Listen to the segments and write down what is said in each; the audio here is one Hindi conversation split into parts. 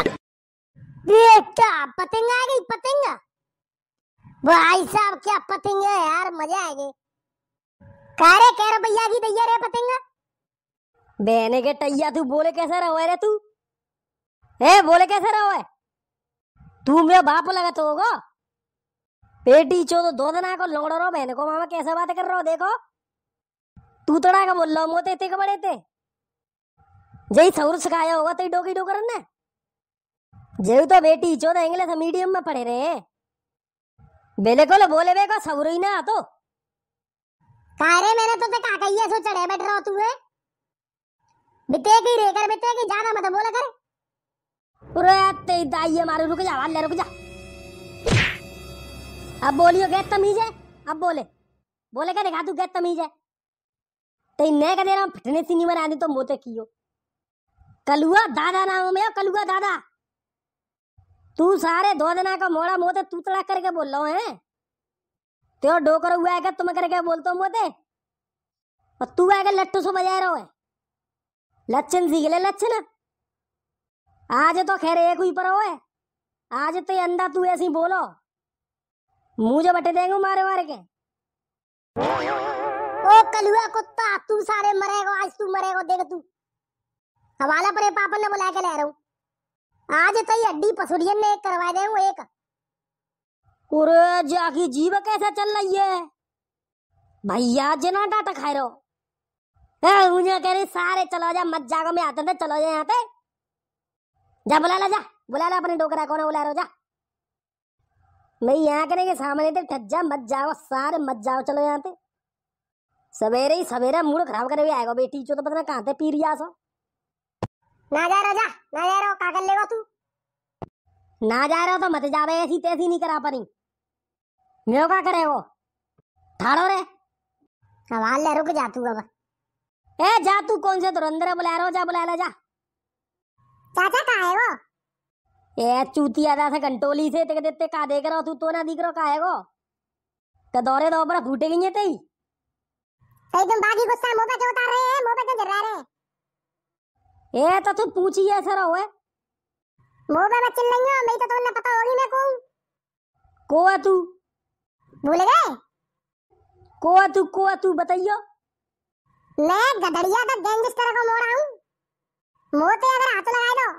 बेटा पतंग आ गई पतंग भाई साहब क्या पतंग है यार मजा आ गई कारे कह रहे भैया की दैया रे पतंग बहने के टैया तू बोले कैसे रहो रे तू ए बोले कैसे रहो है तू मेरे बाप लगा तो होगा बेटी चो तो दो दना को लौड़ रहो बहन को मामा कैसे बात कर रहा हो देखो तू तड़ा तो का बोल रहा मोते ते कबड़े थे जही सौर सिखाया होगा तेरी डोकी डोकर करने जेव तो बेटी चो ना इंग्लिश मीडियम में पढ़े रहे बेले को बोले बे का सवरी ना तो कारे मैंने तो ते का कहिए सो चढ़े बैठ रहो तू है बिते की रे कर बिते की ज्यादा मत बोला कर अरे ते दाई मारे रुक जा वाले रुक जा अब बोलियो गैत तमीज है अब बोले बोले क्या दिखा तू गैत तमीज है ते नए का देना फिटनेस ही नहीं बना दी तो मोते कियो कलुआ दादा नाम में कलुआ दादा तू सारे धोधना का मोड़ा मोते तूतड़ा करके बोल रहा है त्यो डोकर हुआ है तुम करके बोलते हो मोते और तू आगे लट्टू से बजा रहा है लच्छन सीख ले लच्छन आज तो खैर एक हुई पर है आज तो अंधा तू ऐसी बोलो मुझे बटे देंगे मारे मारे के ओ कलुआ कुत्ता तू सारे मरेगा आज तू मरेगा देख तू हवाला पर पापा ने बुला के ले रहा हूँ आज तो ये अड्डी पसुरियन ने करवा दे वो एक अरे जाकी जीव कैसे चल रही है भैया जना डाटा तो खाए रहो ए मुझे कह रही सारे चलो जा मत जागो मैं आते थे चलो जा यहाँ पे जा बुला ला जा बुला ला अपने डोकरा कौन बुला रहे जा मैं यहाँ के सामने थे ठट जा मत जाओ सारे मत जाओ चलो यहाँ पे सवेरे ही सवेरे मूड खराब करे भी आएगा बेटी जो तो पता ना कहाँ थे पीरिया सो ना जा रहा जा ना जा रहा कागल लेगा तू ना जा रहा तो मत जा जावे ऐसी तैसी नहीं करा परी मेरे का करे वो ठाड़ो रे हवा ले रुक जा तू अब ए जा तू कौन से तुरंदर बुला रहा जा बुला ले जा चाचा का है वो ए चूतिया दा से कंटोली से ते देते का देख रहा तू तो ना दिख रहा का है वो ते दौरे दो पर फूटे गई है तेई सही तुम बाकी गुस्सा मोबा जो उतार रहे हैं मोबा जो जरा रहे हैं ये तो तू पूछी है सर होए वो मैं चिल्ल नहीं हूं मेरी तो तुमने पता होगी मैं कौन को है तू भूल गए को है तू को है तू बताइयो मैं गदड़िया का गैंगस्टर को मोड़ा हूँ मोते अगर हाथ लगाए दो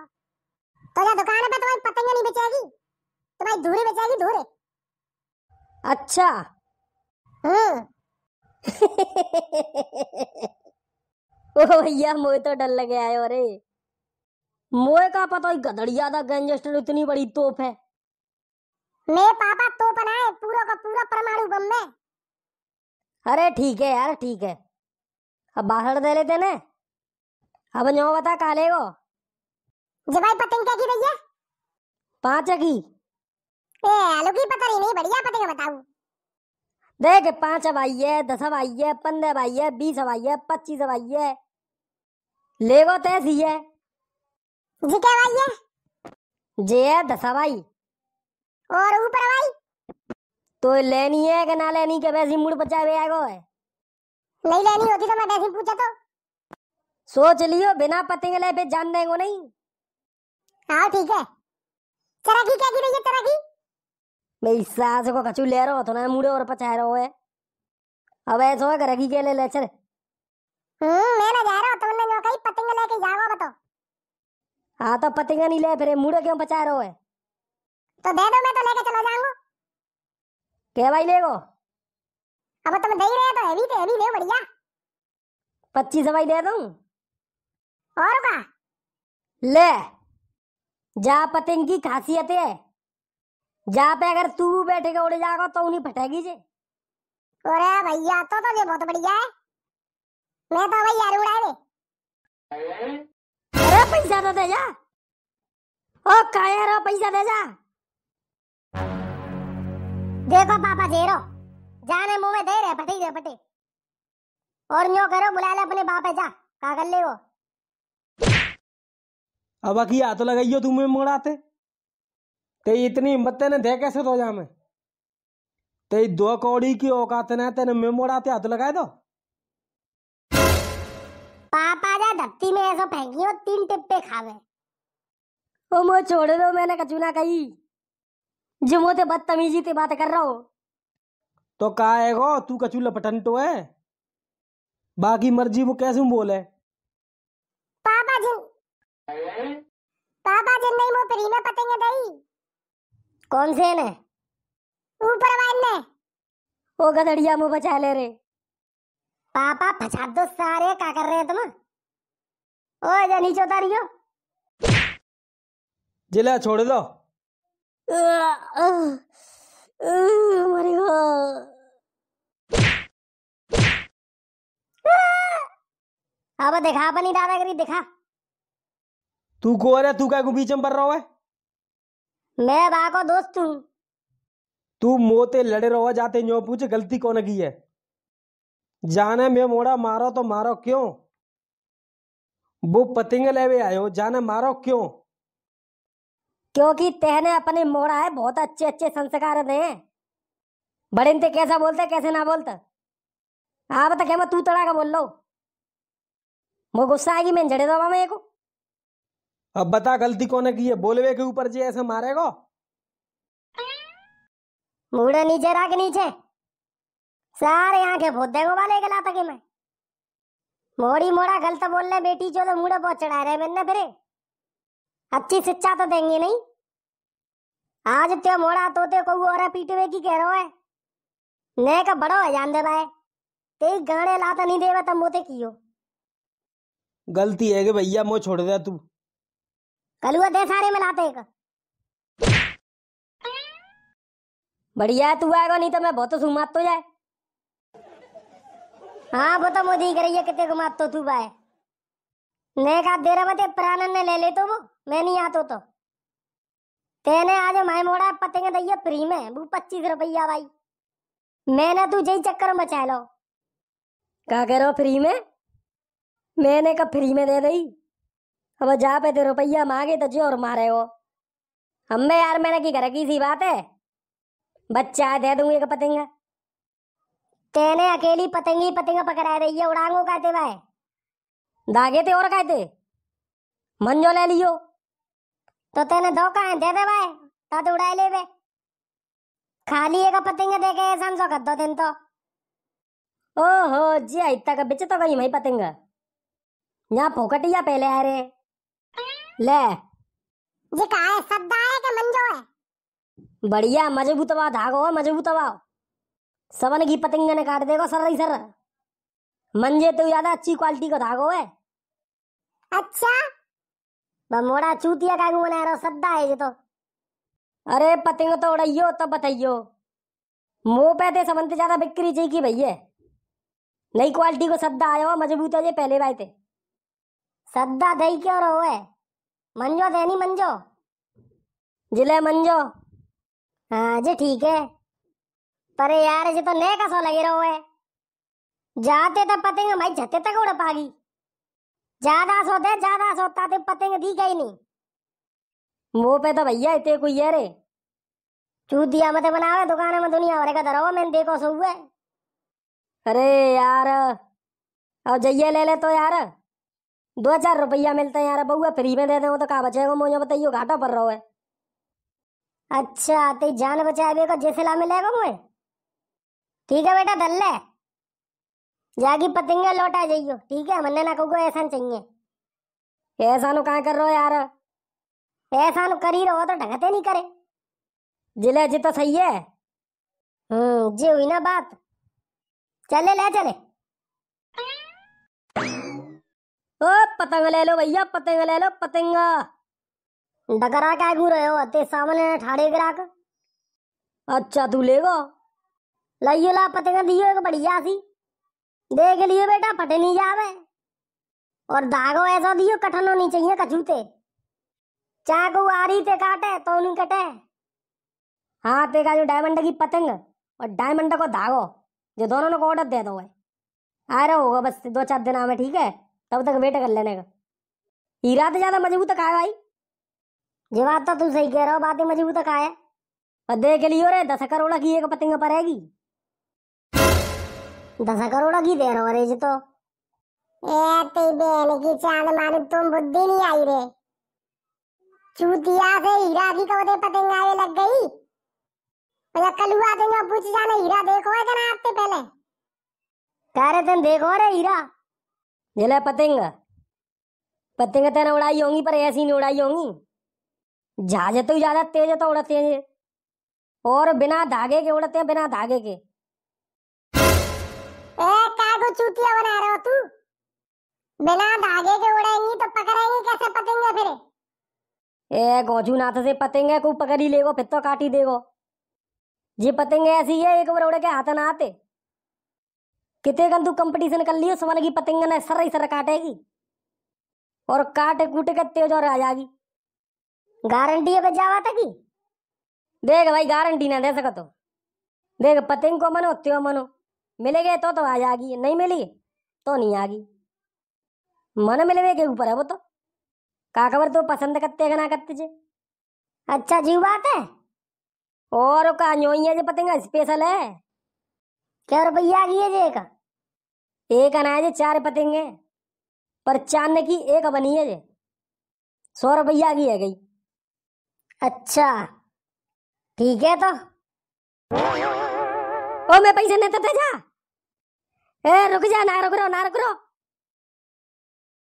तो या दुकान पे तुम्हारी पतंग नहीं बचेगी तुम्हारी धूरी बचेगी धूरे अच्छा हम्म ओ भैया मोए तो डर लगे आयो अरे मोए का पता ही गदड़िया था गैंगस्टर इतनी बड़ी तोप है ले पापा तो बनाए पूरा का पूरा परमाणु बम में अरे ठीक है यार ठीक है अब बाहर दे लेते ने अब जो बता कहा ले जवाई पतंग क्या की भैया पांच की ए आलू की पता नहीं बढ़िया पतंग बताऊं देख पांच हवाई है दस हवाई है पंद्रह हवाई है बीस हवाई है पच्चीस हवाई है ले गो लेगो तो सी है जी क्या भाई है जे है दस हवाई और ऊपर हवाई तो लेनी है कि ना लेनी के वैसी मुड़ बचा हुआ आगो है नहीं लेनी होती तो मैं वैसे तो पूछा तो सोच लियो बिना पतंग ले पे जान देंगे नहीं हाँ ठीक है चरा की क्या की भैया चरा की हम्म, मैं પૈસા કો કચું લેરો હતો ને મૂડે ઓર પચાયરો હોય હવે જો કે રગી ले લે લે ચલ હમ મેં ના જારો तुम જો કઈ पतंग लेके જાવો बताओ तो। हां तो पतंग नहीं ले फिर मुड़े क्यों पचा रहो है तो दे दो मैं तो लेके चला जाऊंगा के भाई लेगो अब तुम दे रहे हो तो हैवी तो हैवी ले बढ़िया पच्चीस भाई दे दूं और का ले जा पतंग की खासियत है जहाँ पे अगर तू बैठेगा उड़े जाएगा तो उन्हें फटेगी जे अरे भैया तो तो ये बहुत बढ़िया है मैं तो भैया उड़ा दे अरे पैसा तो दे जा ओ कायर पैसा दे जा देखो पापा जेरो जाने मुंह में दे रहे फटी दे फटी और न्यो करो बुला ले अपने बापे जा का कर ले वो अब आ तो लगाइयो तुम्हें मोड़ाते ते इतनी हिम्मत तेने दे कैसे तो जा मैं ते दो कौड़ी की औकात ने तेने मेमोड़ा ते हाथ लगाए दो पापा जा धरती में ऐसा फेंकियो तीन टिप्पे खावे ओ मो छोड़ दो मैंने कछु ना कही जुमो ते बदतमीजी ते बात कर रहा हो तो का है गो तू कछु लपटन तो है बाकी मर्जी वो कैसे बोले पापा जी पापा जी नहीं मो फ्री में पतंगे दई कौन से ने ऊपर वाले ने ओ गधड़िया मुंह बचा ले रे पापा फसा दो सारे का कर रहे तुम ओ जा नीचे उतारियो जिला छोड़ दो मरेगो अब देखा अपनी दादागिरी दिखा तू को अरे तू क्या बीच में पड़ रहा है मैं बा को दोस्त हूँ तू मोते लड़े रहो जाते न्यो पूछे गलती कौन की है जाने में मोड़ा मारो तो मारो क्यों वो पतिंग लेवे आयो जाने मारो क्यों क्योंकि तहने अपने मोड़ा है बहुत अच्छे अच्छे संस्कार दे बड़े ते कैसा बोलते कैसे ना बोलते आप तो क्या तू तड़ा का बोल लो वो गुस्सा आएगी मैं झड़े दो मेरे को अब बता गलती कौने की है बोलवे के ऊपर जे ऐसे मारेगा मुड़े नीचे रख नीचे सारे यहाँ के भूत देखो वाले गला तक मैं मोड़ी मोड़ा गलत बोल रहे बेटी जो तो मुड़े बहुत चढ़ा रहे मैंने फिर अच्छी शिक्षा तो देंगे नहीं आज ते तो मोड़ा तोते को और पीटवे की कह रहा है ने का बड़ो है जान दे भाई तेरी गाने लाता नहीं देवा तब मोते कियो गलती है कि भैया मो छोड़ दे तू कलुआ दे सारे मिलाते एक बढ़िया है तू आएगा नहीं तो मैं बहुत सू मात तो जाए हाँ वो तो मोदी कर रही है कितने को मात तो तू पाए ने कहा दे रहा बते प्राणन ने ले ले तो वो मैं नहीं आता तो तेने आज मैं मोड़ा है पतंग दैया फ्री में वो पच्चीस रुपया भाई मैंने तू ही चक्कर मचा लो क्या कह रहे हो फ्री में मैंने कहा फ्री में दे दी अब जा पे तेरे तो रुपया मांगे तो जोर मारे हो हमें यार मैंने की घर की सी बात है बच्चा दे दूंगी का पतंगा तेने अकेली पतंगी पतंगा पकड़ा रही है उड़ांगो कहते भाई दागे थे और कहते मंजो ले लियो तो तेने दो कहा दे दे भाई तो उड़ाए ले बे खाली एक पतंगा देखे समझो कर दो दिन तो ओहो जी इतना का बिच तो कहीं भाई पतंगा यहाँ फोकटिया पहले आ रहे ले ये का है सद्दा है के मंजो है बढ़िया मजबूत मजबूतवा धागो है मजबूत मजबूतवा सवन की पतंग ने काट देगा सर रही सर मंजे तो ज्यादा अच्छी क्वालिटी का धागो है अच्छा मोड़ा चूतिया का बना रहा सद्दा है ये तो अरे पतंग तो उड़ाइयो तो बताइयो मो पे थे सबनते ज्यादा बिक्री चाहिए कि भैया नई क्वालिटी को सद्दा आयो मजबूत है ये पहले भाई थे सद्दा दही क्यों रो है मंजो देनी मंजो जिले मंजो हाँ जी ठीक है पर यार जी तो नए कसो लगे रहो है जाते तो पतंग भाई झते तक तो उड़ पागी ज्यादा सोते ज्यादा सोता तो पतंग दी गई नहीं मुंह पे तो भैया इतने कोई है रे दिया मत बनावे दुकान में दुनिया भर का धरो मैंने देखो सो हुए अरे यार अब जइए ले ले तो यार दो हजार रुपया मिलते हैं यार बउआ फ्री में दे दे तो कहा बचेगा मुझे बताइयो घाटा पर रहो है अच्छा तो जान बचाए को जैसे ला मिलेगा मुझे ठीक है बेटा धल ले जागी पतंगे लौटा जाइयो ठीक है मन्ने ना कहूंगा ऐसा चाहिए ऐसा नु कहाँ कर रहो यार ऐसा नु कर ही रहो तो ढंगते नहीं करे जिले जी तो सही है हम्म जी हुई ना बात चले ले चले ओ पतंग ले लो भैया पतंग ले लो पतंगा डकरा क्या घूर रहे हो अते सामने ठाड़े ग्राहक अच्छा तू लेगो लाइयो ला पतंग दियो एक बढ़िया सी देख लियो बेटा फटे नहीं जावे और धागो ऐसा दियो कठनो नहीं चाहिए कछूते चाकू आ रही थे काटे तो नहीं कटे हाँ ते का जो डायमंड की पतंग और डायमंड को धागो जो दोनों को ऑर्डर दे दो आ रहा होगा बस दो चार दिन में ठीक है तब तक वेट कर लेने का हीरा तो ज्यादा मजबूत का है भाई ये बात तो तुम सही कह रहे हो बातें मजबूत का है पदे के लिए रे दस करोड़ की एक पतंग पड़ेगी दस करोड़ की दे रहे हो रे तो ए की चांद मारे तुम बुद्धि नहीं आई रे चूतिया से हीरा की कवते पतंग आवे लग गई भैया कलुआ तुम पूछ जाना हीरा देखो है ना आपसे पहले कह रहे तुम देखो रे हीरा झेला पतंग पतंग तेने उड़ाई होंगी पर ऐसी नहीं उड़ाई होंगी जहाज तो ज्यादा तेज तो उड़ते हैं और बिना धागे के उड़ते हैं बिना धागे के कागो चूतिया बना रहे हो तू बिना धागे के उड़ेंगी तो पकड़ेंगे कैसे पतंगे फिर ए गोजू नाथ से पतंगे को पकड़ ही लेगो फिर तो काटी देगो ये पतंगे ऐसी है एक बार उड़ के हाथ ना आते कितने गन तू कंपटीशन कर लियो समन की पतंग है सर ही सर काटेगी और काटे कूटे के तेज और आ जाएगी गारंटी है बचावा तक की देख भाई गारंटी ना दे सका तो देख पतंग को मनो त्यो मनो मिलेगे तो तो आ जाएगी नहीं मिली तो नहीं आगी मन मिलवे के ऊपर है वो तो का तो पसंद करते ना करते जे अच्छा जीव बात है और का नोइया जो पतंग स्पेशल है क्या रुपया की है जे का एक अना जे चार पतेंगे पर चांद की एक बनी है जे सौ रुपया की है गई अच्छा ठीक है तो ओ मैं पैसे नहीं देता जा ए रुक जा ना रुक रो ना रुक रो